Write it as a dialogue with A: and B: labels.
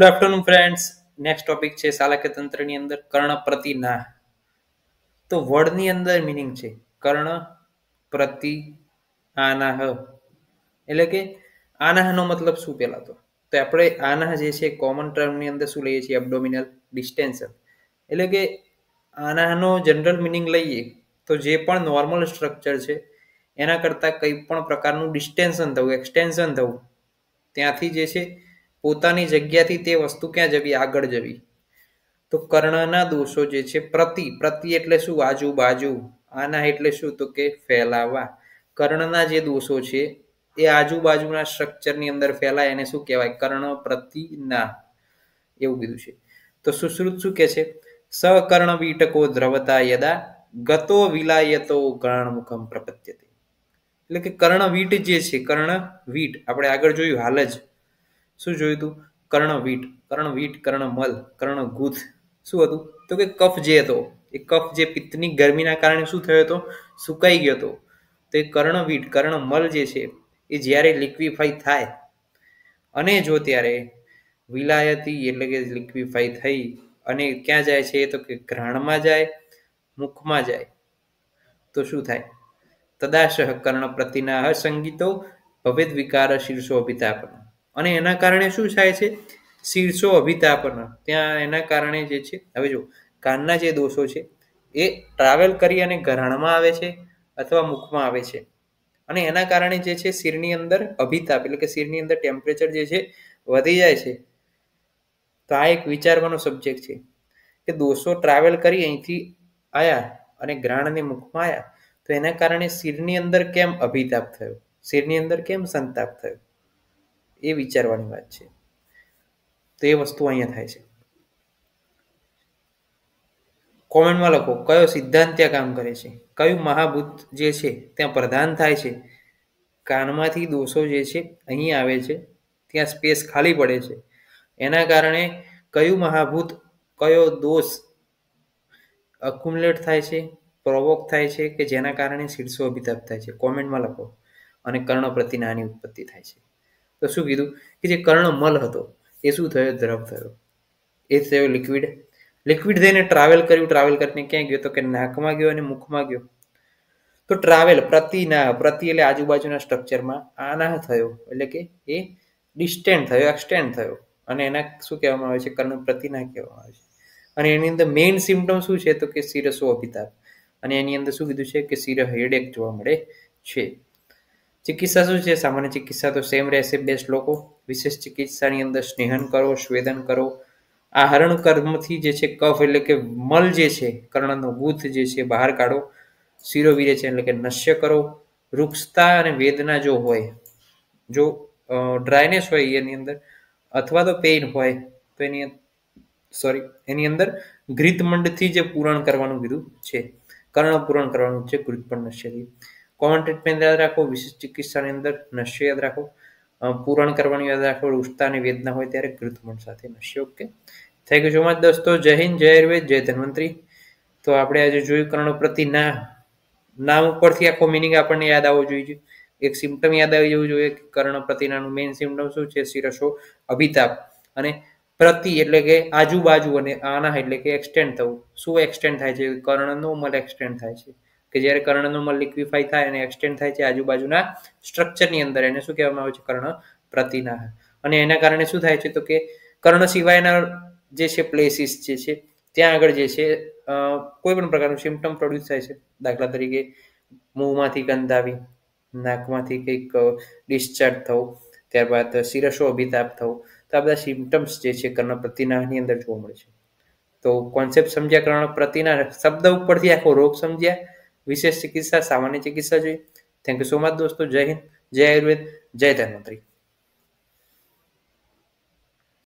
A: good afternoon friends next topic છે શાલાક્ય તંત્રની અંદર કર્ણ પ્રતિ તો વર્ડની અંદર મિનિંગ છે કર્ણ પ્રતિ આનાહ એટલે કે આનાહનો મતલબ શું પહેલાં તો તો આપણે આનાહ જે છે કોમન ટર્મની અંદર શું લઈએ છીએ એબડોમિનલ ડિસ્ટેન્શન એટલે કે આનાહનો જનરલ મિનિંગ લઈએ તો જે પણ નોર્મલ સ્ટ્રક્ચર છે એના કરતાં કંઈ પણ પ્રકારનું ડિસ્ટેન્શન થવું એક્સટેન્શન થવું ત્યાંથી જે છે પોતાની જગ્યાથી તે વસ્તુ ક્યાં જવી આગળ જવી તો કર્ણના દોષો જે છે પ્રતિ પ્રતિ એટલે શું આજુબાજુ આના એટલે શું તો કે ફેલાવા કર્ણના જે દોષો છે એ આજુબાજુના સ્ટ્રક્ચરની અંદર ફેલાય એને શું કહેવાય કર્ણ પ્રતિ ના એવું કીધું છે તો સુશ્રુત શું કે છે સકર્ણ વીટકો દ્રવતા યદા ગતો વિલાયતો કર્ણમુખમ પ્રપત્યતે એટલે કે કર્ણ કર્ણવીટ જે છે કર્ણ કર્ણવીટ આપણે આગળ જોયું હાલ જ શું જોયું હતું કર્ણવીટ મલ કર્ણ કર્ણગુથ શું હતું તો કે કફ જે હતો એ કફ જે પિત્તની ગરમીના કારણે શું થયો હતો સુકાઈ ગયો હતો તો એ કર્ણ મલ જે છે એ જ્યારે લિક્વિફાઈ થાય અને જો ત્યારે વિલાયતી એટલે કે લિક્વિફાઈ થઈ અને ક્યાં જાય છે તો કે ઘ્રાણમાં જાય મુખમાં જાય તો શું થાય તદાશહ કર્ણ પ્રતિના સંગીતો ભવેદ વિકાર શીર્ષો અભિતાપનો અને એના કારણે શું થાય છે શીર્ષો અભિતાપના ત્યાં એના કારણે જે છે હવે જો કાનના જે દોષો છે એ ટ્રાવેલ કરી અને ઘરાણમાં આવે છે અથવા મુખમાં આવે છે અને એના કારણે જે છે શિરની અંદર અભિતાપ એટલે કે શિરની અંદર ટેમ્પરેચર જે છે વધી જાય છે તો આ એક વિચારવાનો સબ્જેક્ટ છે કે દોષો ટ્રાવેલ કરી અહીંથી આવ્યા અને ગ્રાણને મુખમાં આવ્યા તો એના કારણે શિરની અંદર કેમ અભિતાપ થયો શિરની અંદર કેમ સંતાપ થયો એ વિચારવાની વાત છે તો એ વસ્તુ અહીંયા થાય છે કોમેન્ટમાં લખો કયો સિદ્ધાંત ત્યાં કામ કરે છે કયું મહાભૂત જે છે ત્યાં પ્રધાન થાય છે કાનમાંથી દોષો જે છે અહીં આવે છે ત્યાં સ્પેસ ખાલી પડે છે એના કારણે કયું મહાભૂત કયો દોષ અક્યુમ્યુલેટ થાય છે પ્રોવોક થાય છે કે જેના કારણે શીર્ષો અભિતાપ થાય છે કોમેન્ટમાં લખો અને કર્ણ પ્રતિનાની ઉત્પત્તિ થાય છે તો શું કીધું કે જે કર્ણમલ હતો એ શું થયો દ્રવ થયો એ થયો લિક્વિડ લિક્વિડ થઈને ટ્રાવેલ કર્યું ટ્રાવેલ કરીને ક્યાં ગયો તો કે નાકમાં ગયો અને મુખમાં ગયો તો ટ્રાવેલ પ્રતિનાહ પ્રતિ એટલે આજુબાજુના સ્ટ્રક્ચરમાં આનાહ થયો એટલે કે એ ડિસ્ટેન્ડ થયો એક્સટેન્ડ થયો અને એના શું કહેવામાં આવે છે કર્ણ પ્રતિનાહ કહેવામાં આવે છે અને એની અંદર મેઇન સિમ્પટમ શું છે તો કે શિરસો અભિતાપ અને એની અંદર શું કીધું છે કે શિર હેડેક જોવા મળે છે ચિકિત્સા શું છે સામાન્ય ચિકિત્સા તો સેમ રહેશે બેસ્ટ લોકો વિશેષ ચિકિત્સાની અંદર સ્નેહન કરો સ્વેદન કરો આહરણ કર્મથી જે છે કફ એટલે કે મલ જે છે કર્ણનો ગુથ જે છે બહાર કાઢો શિરોવિરેચન એટલે કે નશ્ય કરો વૃક્ષતા અને વેદના જો હોય જો ડ્રાયનેસ હોય એની અંદર અથવા તો પેઇન હોય તો એની સોરી એની અંદર ઘૃતમંડથી જે પૂરણ કરવાનું કીધું છે કર્ણ પૂરણ કરવાનું છે ઘૃતપંડ નશ્યથી કોમન ટ્રીટમેન્ટ યાદ રાખો વિશેષ ચિકિત્સાની અંદર નશ્ય યાદ રાખો પૂરણ કરવાનું યાદ રાખો ઉષ્તા અને વેદના હોય ત્યારે કૃતમણ સાથે નશ્ય okay thank you so much દોસ્તો જય હિન્દ જય આયુર્વેદ જય ધન્વંતરી તો આપણે આજે જોયું કર્ણપ્રતિ ના નામ ઉપરથી આખો મિનિંગ આપણને યાદ આવવો જોઈએ એક સિમ્ટમ યાદ આવી જવું જોઈએ કે કર્ણપ્રતિનાનું મેઇન સિમ્ટમ શું છે શિરસો અભિતાપ અને પ્રતિ એટલે કે આજુબાજુ અને આના એટલે કે એક્સટેન્ડ થવું શું એક્સટેન્ડ થાય છે કર્ણનો મલ એક્સટેન્ડ થાય છે કે જ્યારે કર્ણનોમલ લિક્વિફાઈ થાય અને એક્સટેન્ડ થાય છે આજુબાજુના સ્ટ્રક્ચરની અંદર એને શું કહેવામાં આવે છે કર્ણ પ્રતિનાહ અને એના કારણે શું થાય છે તો કે કર્ણ સિવાયના જે છે પ્લેસીસ જે છે ત્યાં આગળ જે છે કોઈ પણ પ્રકારનું સિમ્ટમ પ્રોડ્યુસ થાય છે દાખલા તરીકે મોંમાંથી ગંધ આવી નાકમાંથી કંઈક ડિસ્ચાર્જ થવું ત્યારબાદ શિરસો અભિતાપ થવું તો આ બધા સિમ્ટમ્સ જે છે કર્ણ પ્રતિનાહની અંદર જોવા મળે છે તો કોન્સેપ્ટ સમજ્યા કર્ણ પ્રતિના શબ્દ ઉપરથી આખો રોગ સમજ્યા વિશેષ ચિકિત્સા સામાન્ય ચિકિત્સા જોઈએ થેન્ક યુ સો મચ દોસ્તો જય હિન્દ જય આયુર્વેદ જય ધન્વંતરી